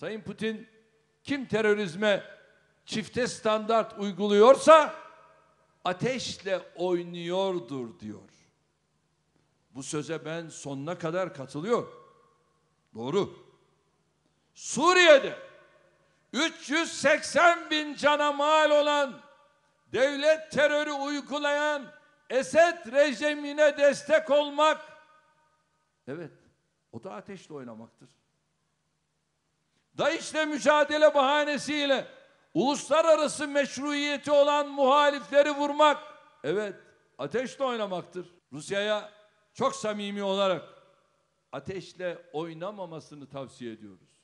Sayın Putin kim terörizme çifte standart uyguluyorsa ateşle oynuyordur diyor. Bu söze ben sonuna kadar katılıyorum. Doğru. Suriye'de 380 bin cana mal olan devlet terörü uygulayan Esed rejimine destek olmak evet o da ateşle oynamaktır. DAEŞ'le mücadele bahanesiyle uluslararası meşruiyeti olan muhalifleri vurmak, evet ateşle oynamaktır. Rusya'ya çok samimi olarak ateşle oynamamasını tavsiye ediyoruz.